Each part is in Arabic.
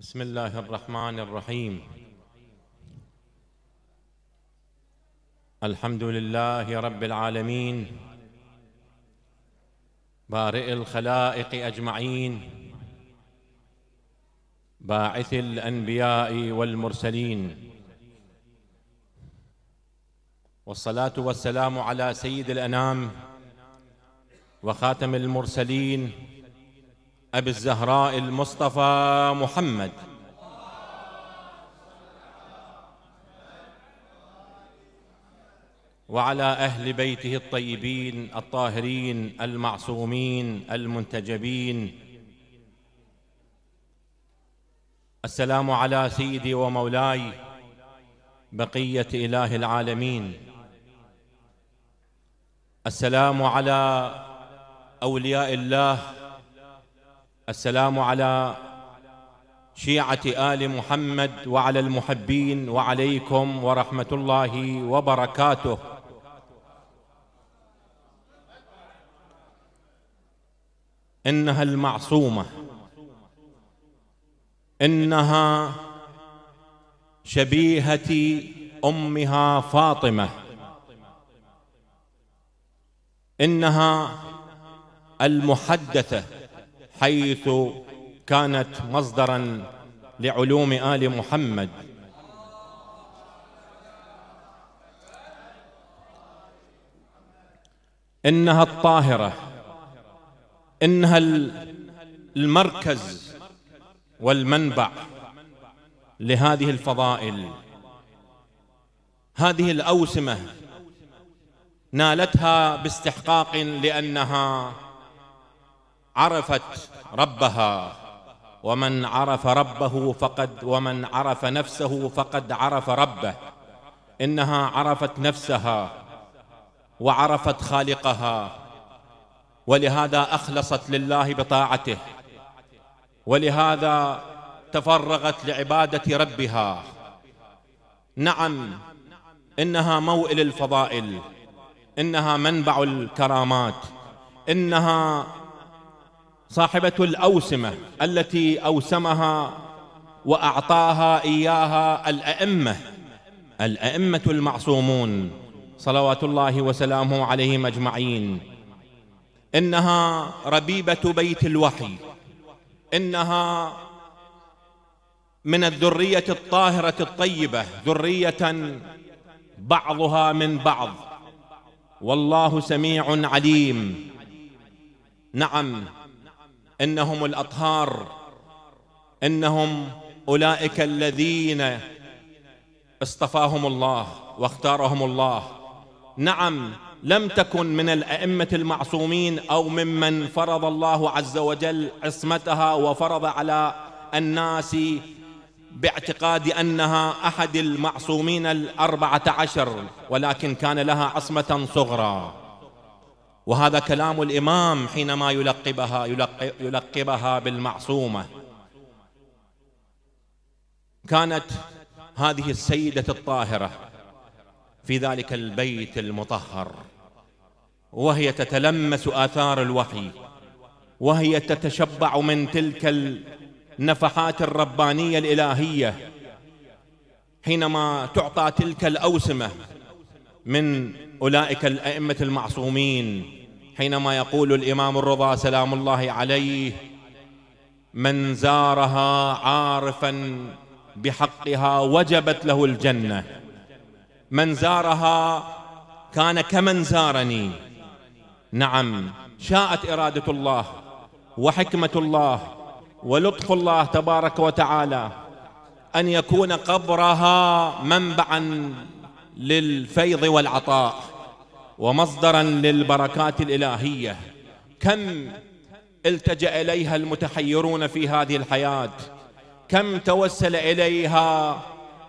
بسم الله الرحمن الرحيم الحمد لله رب العالمين بارئ الخلائق اجمعين باعث الانبياء والمرسلين والصلاه والسلام على سيد الانام وخاتم المرسلين أبي الزهراء المصطفى محمد وعلى أهل بيته الطيبين الطاهرين المعصومين المنتجبين السلام على سيدي ومولاي بقية إله العالمين السلام على أولياء الله السلام على شيعة آل محمد وعلى المحبين وعليكم ورحمة الله وبركاته إنها المعصومة إنها شبيهة أمها فاطمة إنها المحدثة حيث كانت مصدرا لعلوم آل محمد إنها الطاهرة إنها المركز والمنبع لهذه الفضائل هذه الأوسمة نالتها باستحقاق لأنها عرفت ربها ومن عرف ربه فقد ومن عرف نفسه فقد عرف ربه انها عرفت نفسها وعرفت خالقها ولهذا اخلصت لله بطاعته ولهذا تفرغت لعباده ربها نعم انها موئل الفضائل انها منبع الكرامات انها صاحبة الأوسمة التي أوسمها وأعطاها إياها الأئمة الأئمة المعصومون صلوات الله وسلامه عليهم أجمعين إنها ربيبة بيت الوحي إنها من الذرية الطاهرة الطيبة ذرية بعضها من بعض والله سميع عليم نعم انهم الاطهار انهم اولئك الذين اصطفاهم الله واختارهم الله نعم لم تكن من الائمه المعصومين او ممن فرض الله عز وجل عصمتها وفرض على الناس باعتقاد انها احد المعصومين الاربعه عشر ولكن كان لها عصمه صغرى وهذا كلام الإمام حينما يلقبها يلقبها بالمعصومة كانت هذه السيدة الطاهرة في ذلك البيت المطهر وهي تتلمس آثار الوحي وهي تتشبع من تلك النفحات الربانية الإلهية حينما تعطى تلك الأوسمة من أولئك الأئمة المعصومين حينما يقول الإمام الرضا سلام الله عليه من زارها عارفا بحقها وجبت له الجنة من زارها كان كمن زارني نعم شاءت إرادة الله وحكمة الله ولطف الله تبارك وتعالى أن يكون قبرها منبعا للفيض والعطاء ومصدرا للبركات الإلهية كم التجأ إليها المتحيرون في هذه الحياة كم توسل إليها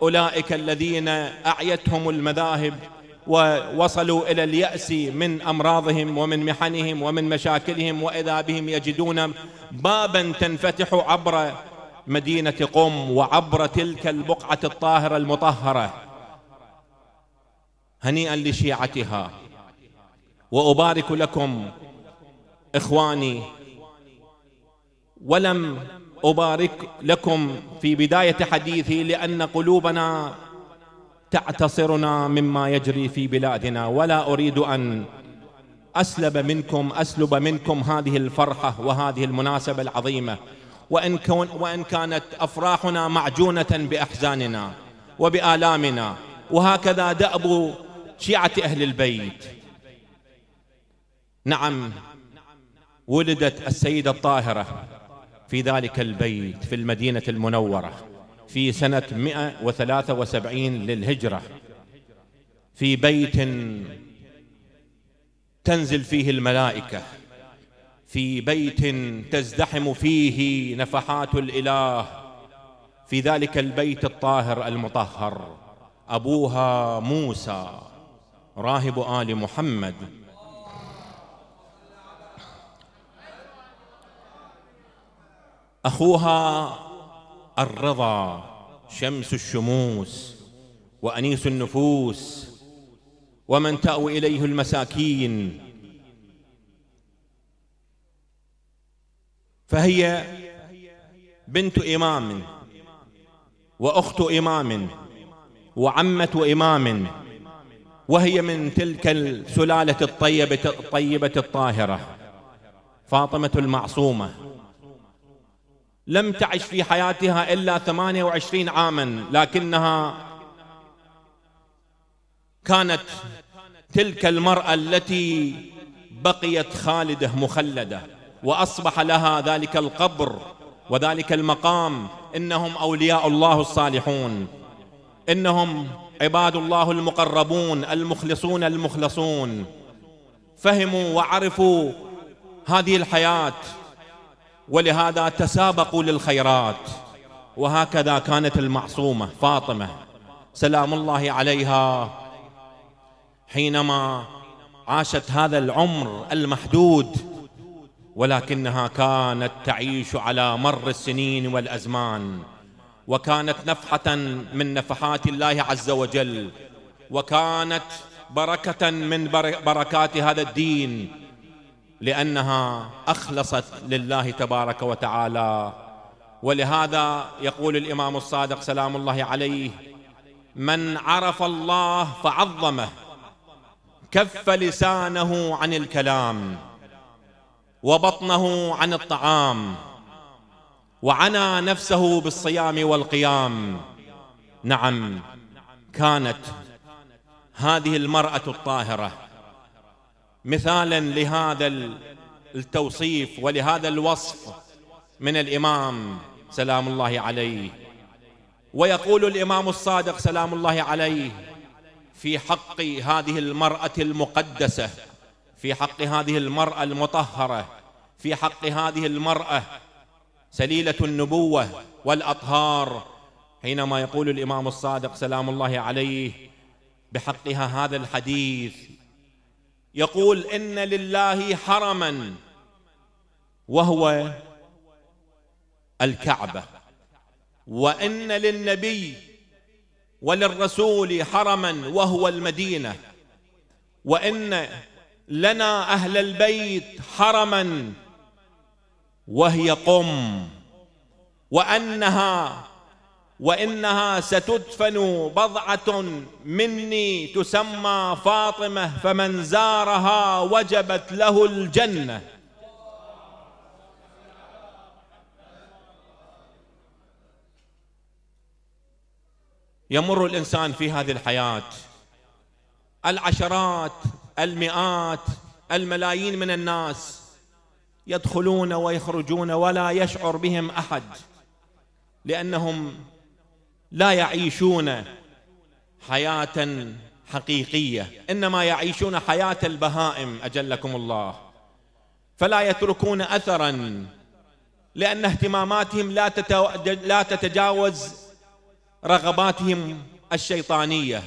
أولئك الذين أعيتهم المذاهب ووصلوا إلى اليأس من أمراضهم ومن محنهم ومن مشاكلهم وإذا بهم يجدون بابا تنفتح عبر مدينة قم وعبر تلك البقعة الطاهرة المطهرة هنيئا لشيعتها وأبارك لكم إخواني ولم أبارك لكم في بداية حديثي لأن قلوبنا تعتصرنا مما يجري في بلادنا ولا أريد أن أسلب منكم أسلب منكم هذه الفرحة وهذه المناسبة العظيمة وإن, كون وإن كانت أفراحنا معجونة بأحزاننا وبآلامنا وهكذا دأب شيعة أهل البيت نعم ولدت السيدة الطاهرة في ذلك البيت في المدينة المنورة في سنة 173 للهجرة في بيت تنزل فيه الملائكة في بيت تزدحم فيه نفحات الإله في ذلك البيت الطاهر المطهر أبوها موسى راهب آل محمد أخوها الرضا شمس الشموس وأنيس النفوس ومن تأوي إليه المساكين فهي بنت إمام وأخت إمام وعمة إمام وهي من تلك السلالة الطيبة الطيبة الطاهرة فاطمة المعصومة لم تعش في حياتها إلا 28 عاما لكنها كانت تلك المرأة التي بقيت خالدة مخلدة وأصبح لها ذلك القبر وذلك المقام إنهم أولياء الله الصالحون إنهم عباد الله المقربون المخلصون المخلصون فهموا وعرفوا هذه الحياه ولهذا تسابقوا للخيرات وهكذا كانت المعصومة فاطمة سلام الله عليها حينما عاشت هذا العمر المحدود ولكنها كانت تعيش على مر السنين والأزمان وكانت نفحة من نفحات الله عز وجل وكانت بركة من بركات هذا الدين لأنها أخلصت لله تبارك وتعالى ولهذا يقول الإمام الصادق سلام الله عليه من عرف الله فعظمه كف لسانه عن الكلام وبطنه عن الطعام وعنى نفسه بالصيام والقيام نعم كانت هذه المرأة الطاهرة مثالا لهذا التوصيف ولهذا الوصف من الامام سلام الله عليه ويقول الامام الصادق سلام الله عليه في حق هذه المراه المقدسه في حق هذه المراه المطهره في حق هذه المراه سليله النبوه والاطهار حينما يقول الامام الصادق سلام الله عليه بحقها هذا الحديث يقول ان لله حرما وهو الكعبه وان للنبي وللرسول حرما وهو المدينه وان لنا اهل البيت حرما وهي قم وانها وانها ستدفن بضعه مني تسمى فاطمه فمن زارها وجبت له الجنه يمر الانسان في هذه الحياه العشرات المئات الملايين من الناس يدخلون ويخرجون ولا يشعر بهم احد لانهم لا يعيشون حياة حقيقية إنما يعيشون حياة البهائم أجلكم الله فلا يتركون أثرا لأن اهتماماتهم لا, لا تتجاوز رغباتهم الشيطانية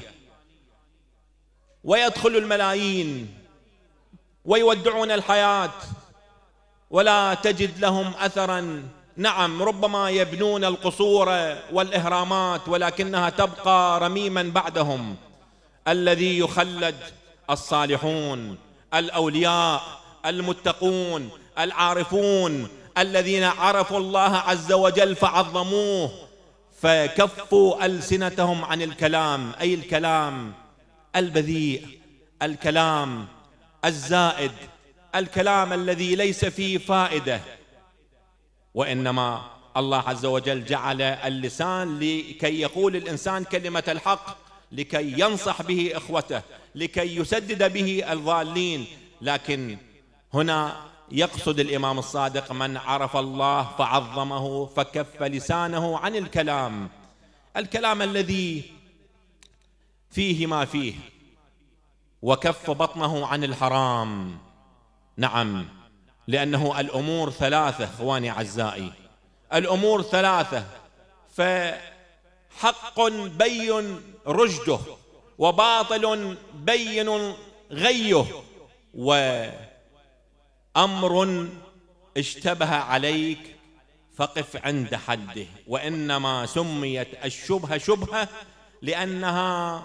ويدخل الملايين ويودعون الحياة ولا تجد لهم أثرا نعم ربما يبنون القصور والاهرامات ولكنها تبقى رميما بعدهم الذي يخلد الصالحون الاولياء المتقون العارفون الذين عرفوا الله عز وجل فعظموه فكفوا السنتهم عن الكلام اي الكلام البذيء الكلام الزائد الكلام الذي ليس فيه فائده وإنما الله عز وجل جعل اللسان لكي يقول الإنسان كلمة الحق لكي ينصح به إخوته لكي يسدد به الضالين لكن هنا يقصد الإمام الصادق من عرف الله فعظمه فكف لسانه عن الكلام الكلام الذي فيه ما فيه وكف بطنه عن الحرام نعم لأنه الأمور ثلاثة إخواني أعزائي الأمور ثلاثة فحق بين رشده وباطل بين غيه وأمر اشتبه عليك فقف عند حده وإنما سميت الشبهة شبهة لأنها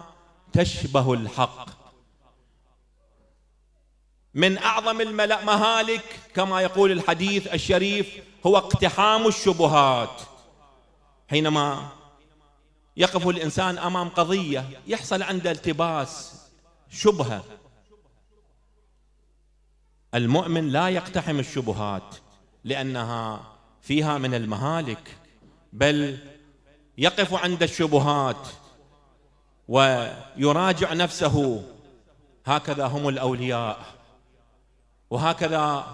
تشبه الحق من أعظم المهالك كما يقول الحديث الشريف هو اقتحام الشبهات حينما يقف الإنسان أمام قضية يحصل عنده التباس شبهة المؤمن لا يقتحم الشبهات لأنها فيها من المهالك بل يقف عند الشبهات ويراجع نفسه هكذا هم الأولياء وهكذا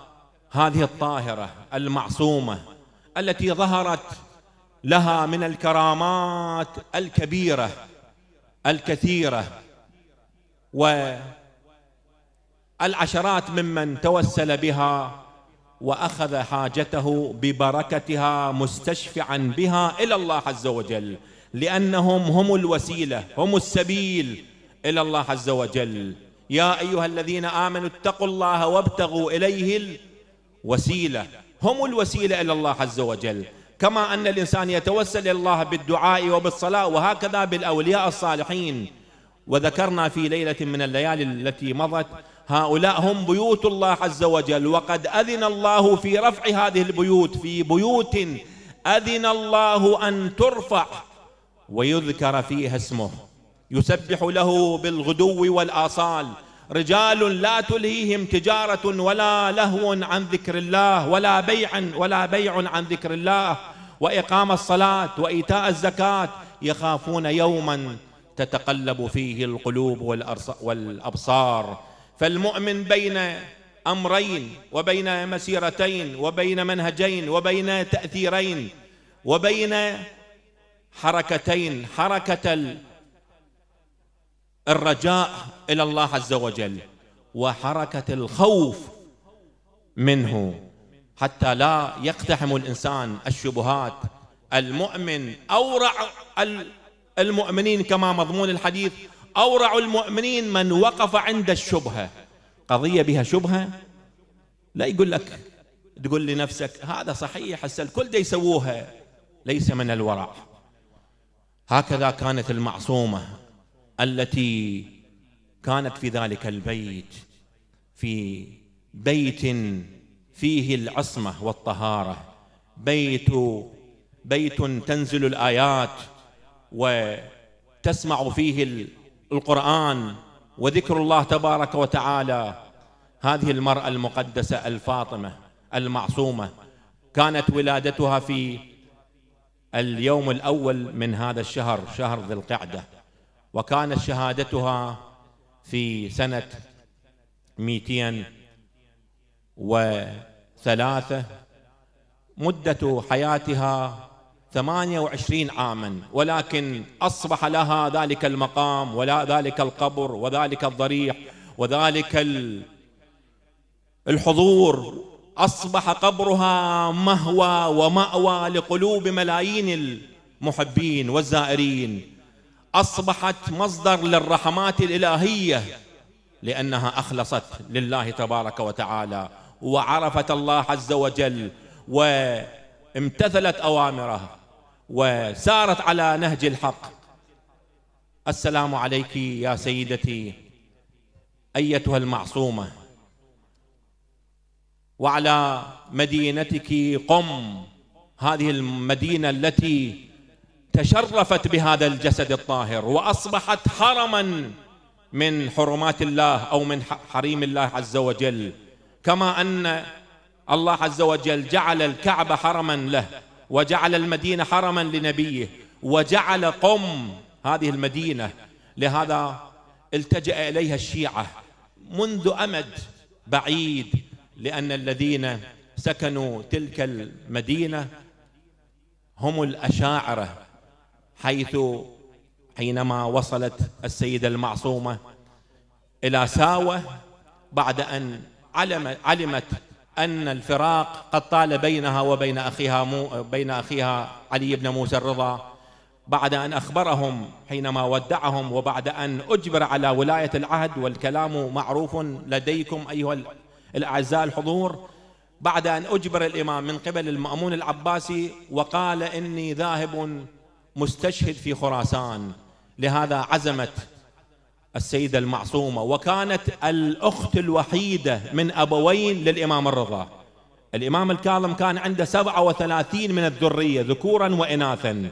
هذه الطاهرة المعصومة التي ظهرت لها من الكرامات الكبيرة الكثيرة والعشرات ممن توسل بها واخذ حاجته ببركتها مستشفعا بها الى الله عز وجل لانهم هم الوسيله هم السبيل الى الله عز وجل يا أيها الذين آمنوا اتقوا الله وابتغوا إليه الوسيلة هم الوسيلة إلى الله عز وجل كما أن الإنسان يتوسل إلى الله بالدعاء وبالصلاة وهكذا بالأولياء الصالحين وذكرنا في ليلة من الليالي التي مضت هؤلاء هم بيوت الله عز وجل وقد أذن الله في رفع هذه البيوت في بيوت أذن الله أن ترفع ويذكر فيها اسمه يسبح له بالغدو والآصال رجال لا تلهيهم تجارة ولا لهو عن ذكر الله ولا بيع ولا بيع عن ذكر الله وإقام الصلاة وإيتاء الزكاة يخافون يوما تتقلب فيه القلوب والأبصار فالمؤمن بين أمرين وبين مسيرتين وبين منهجين وبين تأثيرين وبين حركتين حركة الرجاء إلى الله عز وجل وحركة الخوف منه حتى لا يقتحم الإنسان الشبهات المؤمن أورع المؤمنين كما مضمون الحديث أورع المؤمنين من وقف عند الشبهة قضية بها شبهة لا يقول لك تقول لنفسك هذا صحيح هسه الكل دا يسووها ليس من الورع هكذا كانت المعصومة التي كانت في ذلك البيت في بيت فيه العصمة والطهارة بيت بيت تنزل الآيات وتسمع فيه القرآن وذكر الله تبارك وتعالى هذه المرأة المقدسة الفاطمة المعصومة كانت ولادتها في اليوم الأول من هذا الشهر شهر ذي القعدة وكانت شهادتها في سنة 203 مدة حياتها 28 عاما ولكن أصبح لها ذلك المقام ولا ذلك القبر وذلك الضريح وذلك الحضور أصبح قبرها مهوى ومأوى لقلوب ملايين المحبين والزائرين أصبحت مصدر للرحمات الإلهية لأنها أخلصت لله تبارك وتعالى وعرفت الله عز وجل وامتثلت أوامره وسارت على نهج الحق السلام عليك يا سيدتي أيتها المعصومة وعلى مدينتك قم هذه المدينة التي تشرفت بهذا الجسد الطاهر واصبحت حرما من حرمات الله او من حريم الله عز وجل كما ان الله عز وجل جعل الكعبه حرما له وجعل المدينه حرما لنبيه وجعل قم هذه المدينه لهذا التجا اليها الشيعه منذ امد بعيد لان الذين سكنوا تلك المدينه هم الاشاعره حيث حينما وصلت السيدة المعصومة إلى ساوة بعد أن علمت أن الفراق قد طال بينها وبين أخيها مو بين أخيها علي بن موسى الرضا بعد أن أخبرهم حينما ودعهم وبعد أن أجبر على ولاية العهد والكلام معروف لديكم أيها الأعزاء الحضور بعد أن أجبر الإمام من قبل المأمون العباسي وقال إني ذاهب مستشهد في خراسان لهذا عزمت السيدة المعصومة وكانت الأخت الوحيدة من أبوين للإمام الرضا الإمام الكاظم كان عنده 37 من الذرية ذكورا وإناثا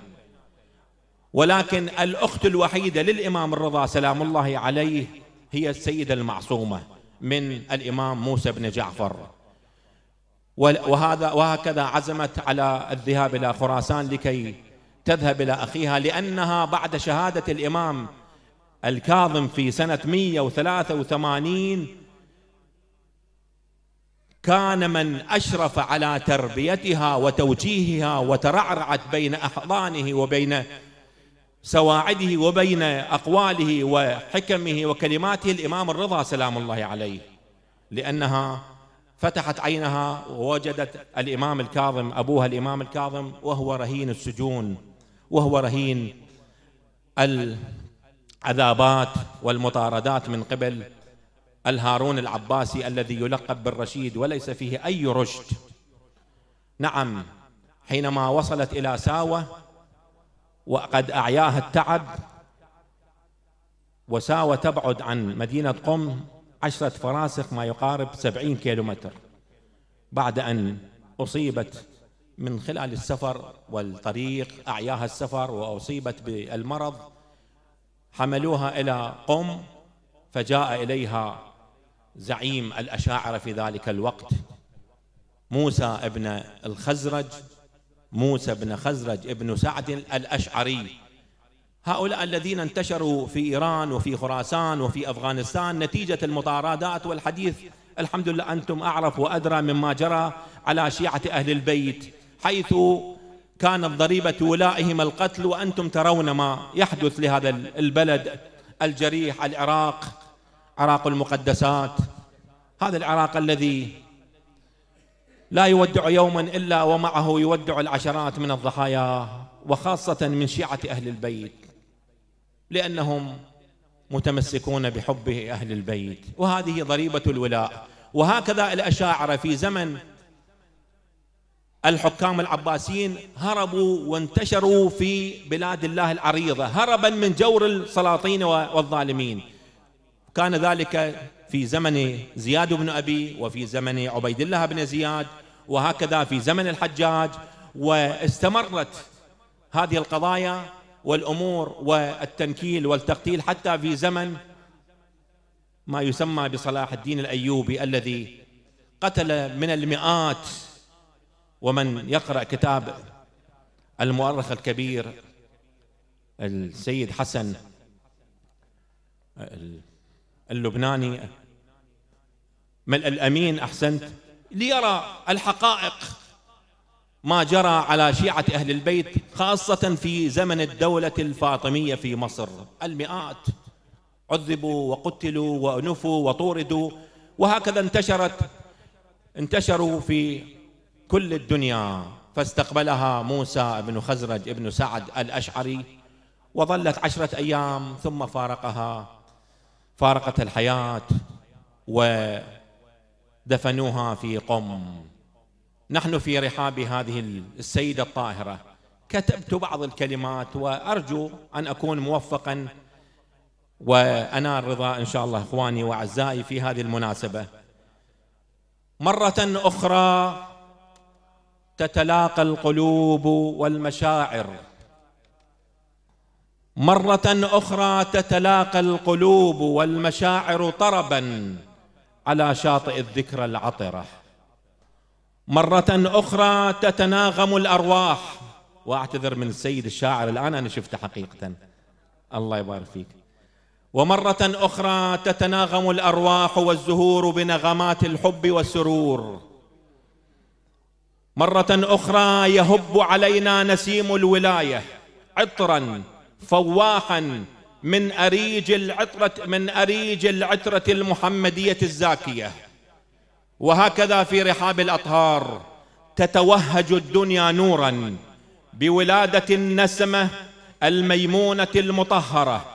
ولكن الأخت الوحيدة للإمام الرضا سلام الله عليه هي السيدة المعصومة من الإمام موسى بن جعفر وهذا وهكذا عزمت على الذهاب إلى خراسان لكي تذهب إلى أخيها لأنها بعد شهادة الإمام الكاظم في سنة 183 كان من أشرف على تربيتها وتوجيهها وترعرعت بين أحضانه وبين سواعده وبين أقواله وحكمه وكلماته الإمام الرضا سلام الله عليه لأنها فتحت عينها ووجدت الإمام الكاظم أبوها الإمام الكاظم وهو رهين السجون وهو رهين العذابات والمطاردات من قبل الهارون العباسي الذي يلقب بالرشيد وليس فيه أي رشد نعم حينما وصلت إلى ساوة وقد أعياها التعب وساوة تبعد عن مدينة قم عشرة فراسخ ما يقارب سبعين كيلومتر بعد أن أصيبت من خلال السفر والطريق أعياها السفر وأصيبت بالمرض حملوها إلى قم فجاء إليها زعيم الأشاعرة في ذلك الوقت موسى ابن الخزرج موسى بن خزرج ابن سعد الأشعري هؤلاء الذين انتشروا في إيران وفي خراسان وفي أفغانستان نتيجة المطاردات والحديث الحمد لله أنتم أعرف وأدرى مما جرى على شيعة أهل البيت حيث كانت ضريبة ولائهم القتل وأنتم ترون ما يحدث لهذا البلد الجريح العراق عراق المقدسات هذا العراق الذي لا يودع يوما إلا ومعه يودع العشرات من الضحايا وخاصة من شيعة أهل البيت لأنهم متمسكون بحبه أهل البيت وهذه ضريبة الولاء وهكذا الأشاعرة في زمن الحكام العباسيين هربوا وانتشروا في بلاد الله العريضة هربا من جور السلاطين والظالمين كان ذلك في زمن زياد بن أبي وفي زمن عبيد الله بن زياد وهكذا في زمن الحجاج واستمرت هذه القضايا والأمور والتنكيل والتقتيل حتى في زمن ما يسمى بصلاح الدين الأيوبي الذي قتل من المئات ومن يقرأ كتاب المؤرخ الكبير السيد حسن اللبناني الأمين أحسنت ليرى الحقائق ما جرى على شيعة أهل البيت خاصة في زمن الدولة الفاطمية في مصر المئات عذبوا وقتلوا وأنفوا وطوردوا وهكذا انتشرت انتشروا في كل الدنيا فاستقبلها موسى بن خزرج بن سعد الأشعري وظلت عشرة أيام ثم فارقها فارقت الحياة ودفنوها في قم نحن في رحاب هذه السيدة الطاهرة كتبت بعض الكلمات وأرجو أن أكون موفقا وأنال رضا إن شاء الله إخواني وأعزائي في هذه المناسبة مرة أخرى تتلاقى القلوب والمشاعر مرة أخرى تتلاقى القلوب والمشاعر طربا على شاطئ الذكرى العطرة مرة أخرى تتناغم الأرواح وأعتذر من السيد الشاعر الآن أنا شفته حقيقة الله يبارك فيك ومرة أخرى تتناغم الأرواح والزهور بنغمات الحب والسرور مرة أخرى يهب علينا نسيم الولاية عطرا فواحا من أريج العطرة من أريج العطرة المحمدية الزاكية وهكذا في رحاب الأطهار تتوهج الدنيا نورا بولادة النسمة الميمونة المطهرة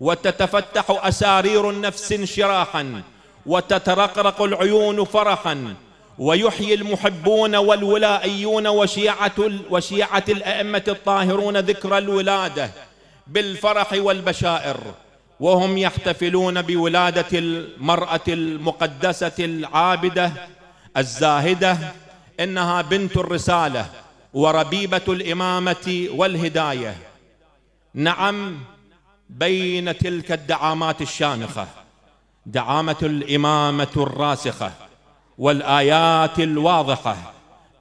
وتتفتح أسارير النفس انشراحا وتترقرق العيون فرحا ويحيي المحبون والولائيون وشيعة, وشيعة الأئمة الطاهرون ذكرى الولادة بالفرح والبشائر وهم يحتفلون بولادة المرأة المقدسة العابدة الزاهدة إنها بنت الرسالة وربيبة الإمامة والهداية نعم بين تلك الدعامات الشامخة دعامة الإمامة الراسخة والايات الواضحه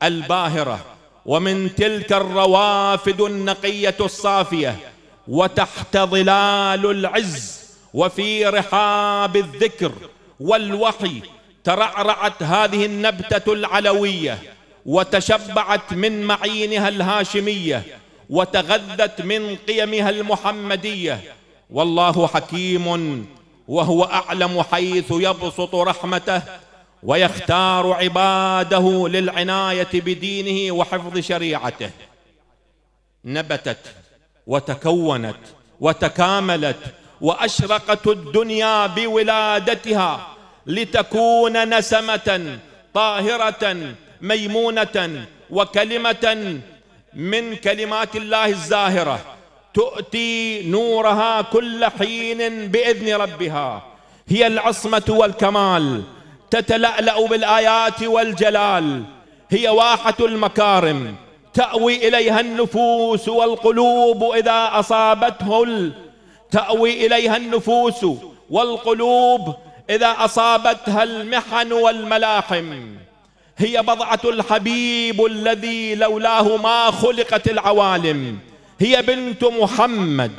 الباهره ومن تلك الروافد النقيه الصافيه وتحت ظلال العز وفي رحاب الذكر والوحي ترعرعت هذه النبته العلويه وتشبعت من معينها الهاشميه وتغذت من قيمها المحمديه والله حكيم وهو اعلم حيث يبسط رحمته ويختار عباده للعنايه بدينه وحفظ شريعته نبتت وتكونت وتكاملت واشرقت الدنيا بولادتها لتكون نسمه طاهره ميمونه وكلمه من كلمات الله الزاهره تؤتي نورها كل حين باذن ربها هي العصمه والكمال تتلألأ بالآيات والجلال هي واحة المكارم تأوي إليها النفوس والقلوب إذا أصابته تأوي إليها النفوس والقلوب إذا أصابتها المحن والملاحم هي بضعة الحبيب الذي لولاه ما خلقت العوالم هي بنت محمد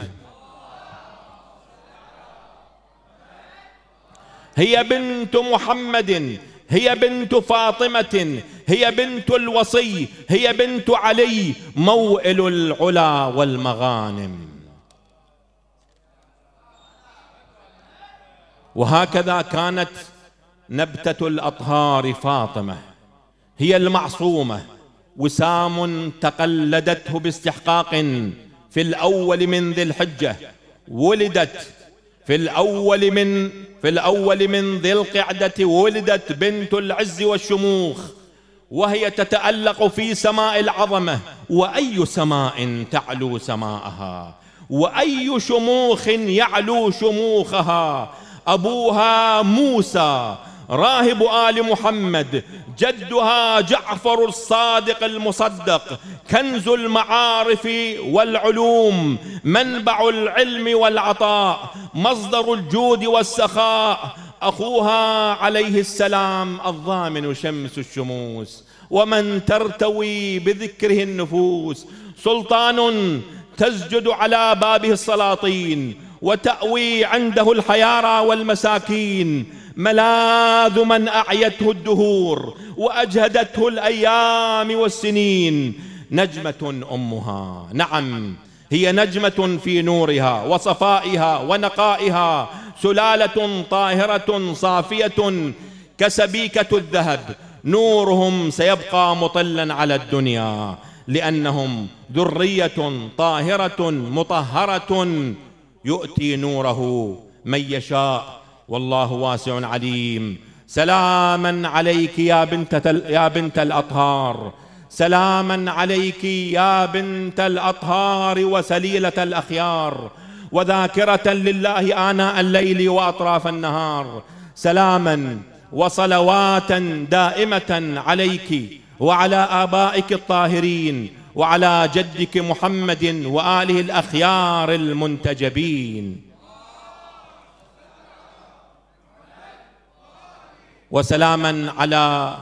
هي بنت محمد هي بنت فاطمة هي بنت الوصي هي بنت علي موئل العلا والمغانم وهكذا كانت نبتة الأطهار فاطمة هي المعصومة وسام تقلدته باستحقاق في الأول من ذي الحجة ولدت في الأول من في الأول من ذي القعدة ولدت بنت العز والشموخ وهي تتألق في سماء العظمة وأي سماء تعلو سماءها وأي شموخ يعلو شموخها أبوها موسى راهب آل محمد جدها جعفر الصادق المصدق كنز المعارف والعلوم منبع العلم والعطاء مصدر الجود والسخاء أخوها عليه السلام الضامن شمس الشموس ومن ترتوي بذكره النفوس سلطان تسجد على بابه السلاطين وتأوي عنده الحيارى والمساكين ملاذ من أعيته الدهور وأجهدته الأيام والسنين نجمة أمها نعم هي نجمة في نورها وصفائها ونقائها سلالة طاهرة صافية كسبيكة الذهب نورهم سيبقى مطلا على الدنيا لأنهم ذرية طاهرة مطهرة يؤتي نوره من يشاء والله واسع عليم سلاما عليك يا بنت يا بنت الاطهار سلاما عليك يا بنت الاطهار وسليله الاخيار وذاكره لله اناء الليل واطراف النهار سلاما وصلواتا دائمه عليك وعلى ابائك الطاهرين وعلى جدك محمد واله الاخيار المنتجبين وسلاما على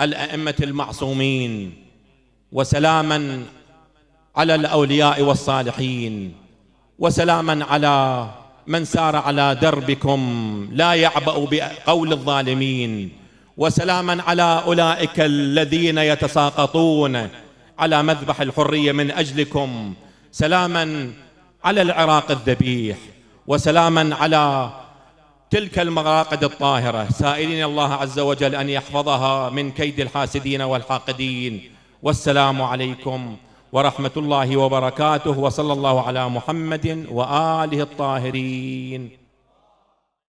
الائمه المعصومين وسلاما على الاولياء والصالحين وسلاما على من سار على دربكم لا يعبأ بقول الظالمين وسلاما على أولئك الذين يتساقطون على مذبح الحرية من أجلكم سلاما على العراق الذبيح وسلاما على تلك المراقد الطاهرة سائلين الله عز وجل أن يحفظها من كيد الحاسدين والحاقدين والسلام عليكم ورحمة الله وبركاته وصلى الله على محمد وآله الطاهرين